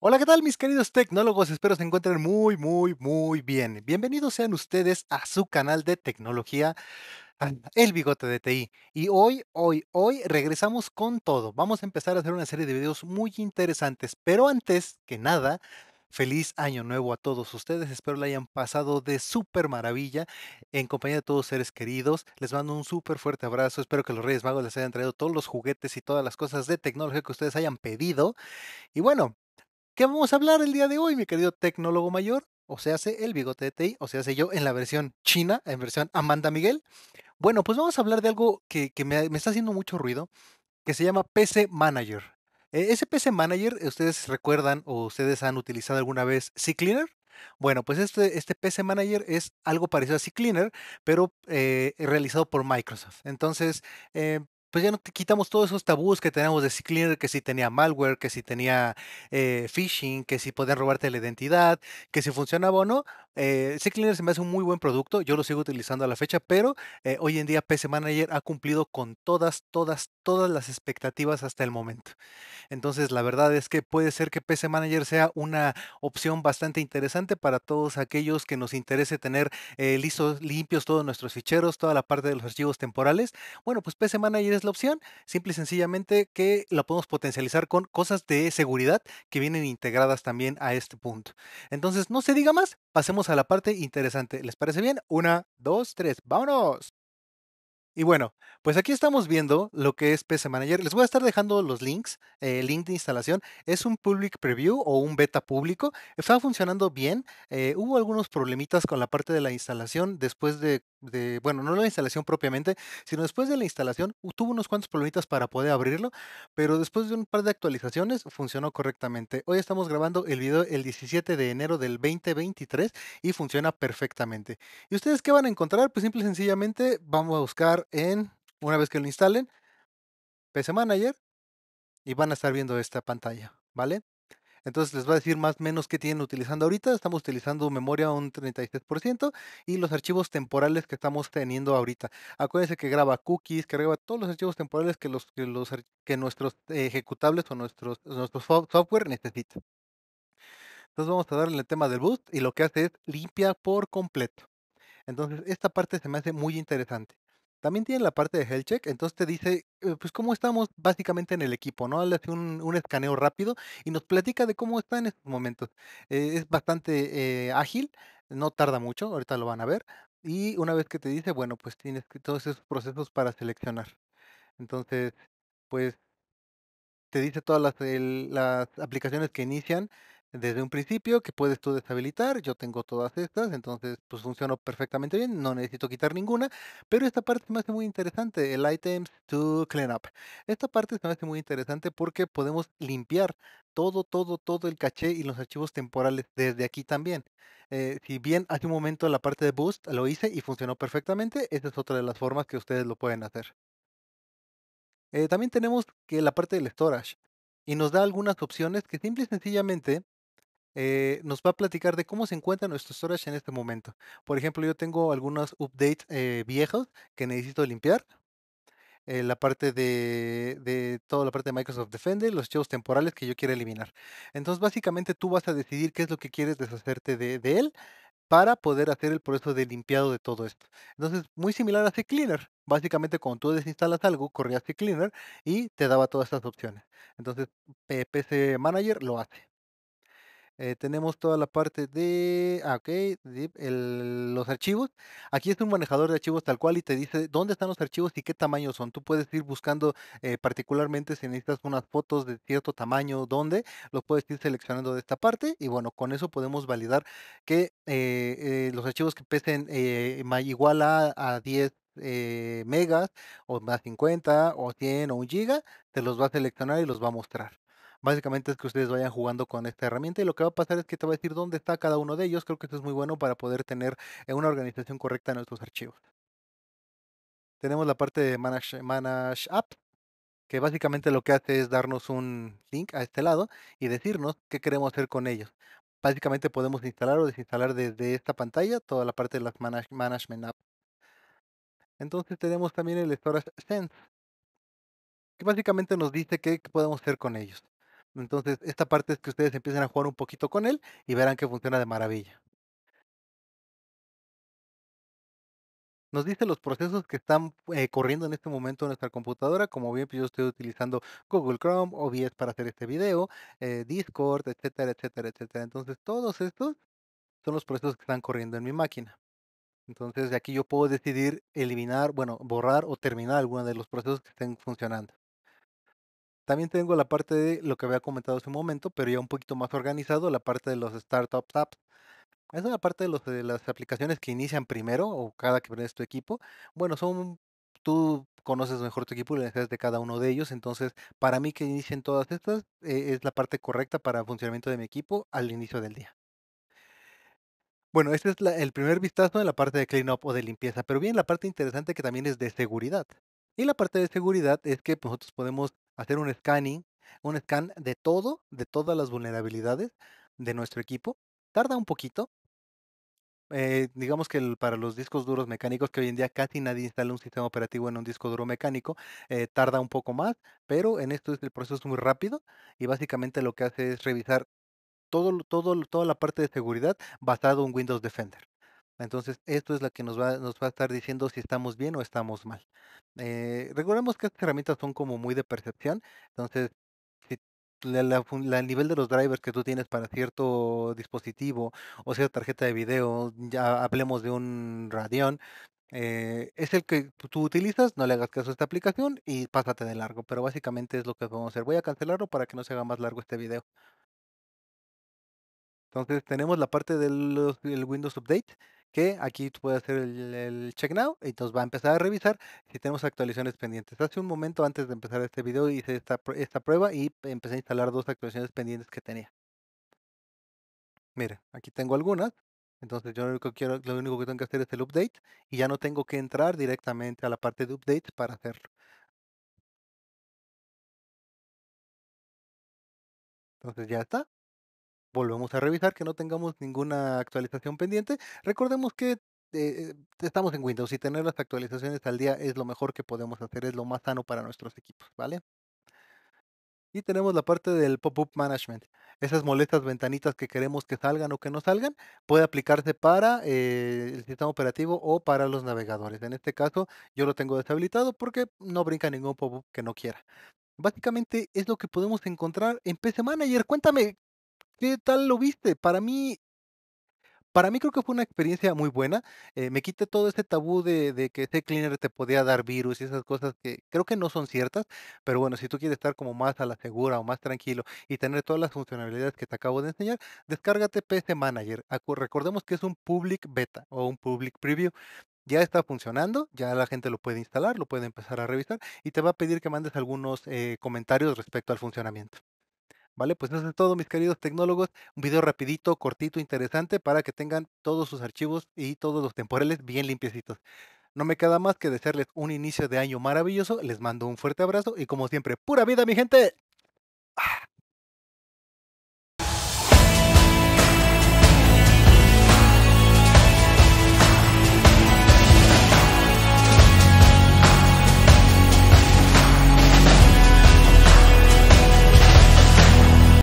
Hola, ¿qué tal mis queridos tecnólogos? Espero se encuentren muy, muy, muy bien. Bienvenidos sean ustedes a su canal de tecnología, ah, El Bigote de TI. Y hoy, hoy, hoy regresamos con todo. Vamos a empezar a hacer una serie de videos muy interesantes, pero antes que nada, Feliz año nuevo a todos ustedes. Espero la hayan pasado de súper maravilla en compañía de todos seres queridos. Les mando un súper fuerte abrazo. Espero que los Reyes Magos les hayan traído todos los juguetes y todas las cosas de tecnología que ustedes hayan pedido. Y bueno, ¿qué vamos a hablar el día de hoy, mi querido tecnólogo mayor? O se hace el bigote de o se hace yo en la versión china, en versión Amanda Miguel. Bueno, pues vamos a hablar de algo que, me, me está haciendo mucho ruido, que se llama PC Manager. E-, ese PC Manager, ¿ustedes recuerdan o ustedes han utilizado alguna vez CCleaner? Bueno, pues este, este PC Manager es algo parecido a CCleaner, pero eh, realizado por Microsoft. Entonces, eh, pues ya no te quitamos todos esos tabús que teníamos de CCleaner, que si tenía malware, que si tenía eh, phishing, que si podían robarte la identidad, que si funcionaba o no. Eh, se me hace un muy buen producto, yo lo sigo utilizando a la fecha, pero eh, hoy en día PC Manager ha cumplido con todas, todas, todas las expectativas hasta el momento. Entonces, la verdad es que puede ser que PC Manager sea una opción bastante interesante para todos aquellos que nos interese tener eh, listos, limpios todos nuestros ficheros, toda la parte de los archivos temporales. Bueno, pues PC Manager es la opción, simple y sencillamente que la podemos potencializar con cosas de seguridad que vienen integradas también a este punto. Entonces, no se diga más, pasemos a la parte interesante. ¿Les parece bien? Una, dos, tres, vámonos. Y bueno, pues aquí estamos viendo lo que es PC Manager. Les voy a estar dejando los links. El eh, link de instalación es un public preview o un beta público. Estaba funcionando bien. Eh, hubo algunos problemitas con la parte de la instalación después de bueno, no la instalación propiamente, sino después de la instalación, tuvo unos cuantos problemitas para poder abrirlo, pero después de un par de actualizaciones funcionó correctamente. Hoy estamos grabando el video el 17 de enero del 2023 y funciona perfectamente. ¿Y ustedes qué van a encontrar? Pues simple y sencillamente vamos a buscar en, una vez que lo instalen, PC Manager y van a estar viendo esta pantalla, ¿vale? Entonces les va a decir más o menos qué tienen utilizando ahorita. Estamos utilizando memoria un 36% y los archivos temporales que estamos teniendo ahorita. Acuérdense que graba cookies, que graba todos los archivos temporales que, los, los, que nuestros ejecutables o nuestros, nuestro software necesita. Entonces vamos a darle el tema del boost y lo que hace es limpia por completo. Entonces esta parte se me hace muy interesante. También tiene la parte de health check, entonces te dice, eh, pues cómo estamos básicamente en el equipo, ¿no? Le hace un, un escaneo rápido y nos platica de cómo está en estos momentos. Eh, es bastante eh, ágil, no tarda mucho, ahorita lo van a ver. Y una vez que te dice, bueno, pues tienes todos esos procesos para seleccionar. Entonces, pues te dice todas las, las aplicaciones que inician, desde un principio que puedes tú deshabilitar. Yo tengo todas estas, entonces pues funcionó perfectamente bien, no necesito quitar ninguna, pero esta parte me hace muy interesante, el items to clean up. Esta parte se me hace muy interesante porque podemos limpiar todo, todo, todo el caché y los archivos temporales desde aquí también. Eh, si bien hace un momento la parte de boost lo hice y funcionó perfectamente, esta es otra de las formas que ustedes lo pueden hacer. Eh, también tenemos que la parte del storage y nos da algunas opciones que simple y sencillamente eh, nos va a platicar de cómo se encuentra nuestro storage en este momento. Por ejemplo, yo tengo algunos updates eh, viejos que necesito limpiar. Eh, la parte de, toda la parte de Microsoft Defender, los shows temporales que yo quiero eliminar. Entonces, básicamente tú vas a decidir qué es lo que quieres deshacerte de, él para poder hacer el proceso de limpiado de todo esto. Entonces, muy similar a CCleaner. Básicamente, cuando tú desinstalas algo, corrías CCleaner y te daba todas estas opciones. Entonces, PC Manager lo hace. Eh, tenemos toda la parte de, ah, ok, los archivos. Aquí está un manejador de archivos tal cual y te dice dónde están los archivos y qué tamaño son. Tú puedes ir buscando eh, particularmente si necesitas unas fotos de cierto tamaño, dónde, los puedes ir seleccionando de esta parte y bueno, con eso podemos validar que eh, los archivos que pesen igual a, 10 megas o más 50 o 100 o 1 giga, te los va a seleccionar y los va a mostrar. Básicamente es que ustedes vayan jugando con esta herramienta y lo que va a pasar es que te va a decir dónde está cada uno de ellos. Creo que esto es muy bueno para poder tener una organización correcta en nuestros archivos. Tenemos la parte de Manage, manage App, que básicamente lo que hace es darnos un link a este lado y decirnos qué queremos hacer con ellos. Básicamente podemos instalar o desinstalar desde esta pantalla toda la parte de las Management App. Entonces tenemos también el Storage Sense, que básicamente nos dice qué podemos hacer con ellos. Entonces, esta parte es que ustedes empiecen a jugar un poquito con él y verán que funciona de maravilla. Nos dice los procesos que están eh, corriendo en este momento en nuestra computadora. Como bien, pues, yo estoy utilizando Google Chrome, o vs para hacer este video, eh, Discord, etcétera, etcétera, etcétera. Entonces, todos estos son los procesos que están corriendo en mi máquina. Entonces, de aquí yo puedo decidir eliminar, bueno, borrar o terminar alguno de los procesos que estén funcionando. También tengo la parte de lo que había comentado hace un momento, pero ya un poquito más organizado, la parte de los Startups apps. es la parte de, los, de las aplicaciones que inician primero o cada que prendes tu equipo. Bueno, son tú conoces mejor tu equipo y las necesidades de cada uno de ellos. Entonces, para mí que inicien todas estas eh, es la parte correcta para el funcionamiento de mi equipo al inicio del día. Bueno, este es el primer vistazo de la parte de cleanup o de limpieza, pero bien la parte interesante que también es de seguridad. Y la parte de seguridad es que pues, nosotros podemos hacer un scanning, un scan de todo, de todas las vulnerabilidades de nuestro equipo. Tarda un poquito. Eh, digamos que para los discos duros mecánicos, que hoy en día casi nadie instala un sistema operativo en un disco duro mecánico, eh, tarda un poco más, pero en esto es el proceso es muy rápido y básicamente lo que hace es revisar todo, todo, toda la parte de seguridad basado en Windows Defender. Entonces, esto es la que nos va, nos va a estar diciendo si estamos bien o estamos mal. Eh, recordemos que estas herramientas son como muy de percepción, entonces el nivel de los drivers que tú tienes para cierto dispositivo o sea tarjeta de video, ya hablemos de un Radeon, eh, es el que tú, utilizas, no le hagas caso a esta aplicación y pásate de largo, pero básicamente es lo que vamos a hacer. Voy a cancelarlo para que no se haga más largo este video. Entonces tenemos la parte del Windows Update que aquí tú puedes hacer el, check now y entonces va a empezar a revisar si tenemos actualizaciones pendientes. Hace un momento antes de empezar este video hice esta, esta prueba y empecé a instalar dos actualizaciones pendientes que tenía. mira aquí tengo algunas. Entonces yo lo único, que lo único que tengo que hacer es el update y ya no tengo que entrar directamente a la parte de update para hacerlo. Entonces ya está volvemos a revisar que no tengamos ninguna actualización pendiente. Recordemos que eh, estamos en Windows y tener las actualizaciones al día es lo mejor que podemos hacer, es lo más sano para nuestros equipos, ¿vale? Y tenemos la parte del pop-up management. Esas molestas ventanitas que queremos que salgan o que no salgan, puede aplicarse para eh, el sistema operativo o para los navegadores. En este caso, yo lo tengo deshabilitado porque no brinca ningún pop-up que no quiera. Básicamente es lo que podemos encontrar en PC Manager. Cuéntame, ¿Qué tal lo viste? Para mí, para mí creo que fue una experiencia muy buena. Eh, me quité todo este tabú de, que ese cleaner te podía dar virus y esas cosas que creo que no son ciertas, pero bueno, si tú quieres estar como más a la segura o más tranquilo y tener todas las funcionalidades que te acabo de enseñar, descárgate PS Manager. Recordemos que es un public beta o un public preview. Ya está funcionando, ya la gente lo puede instalar, lo puede empezar a revisar y te va a pedir que mandes algunos eh, comentarios respecto al funcionamiento. ¿vale? Pues eso es todo, mis queridos tecnólogos. Un video rapidito, cortito, interesante para que tengan todos sus archivos y todos los temporales bien limpiecitos. No me queda más que desearles un inicio de año maravilloso. Les mando un fuerte abrazo y como siempre, pura vida, mi gente.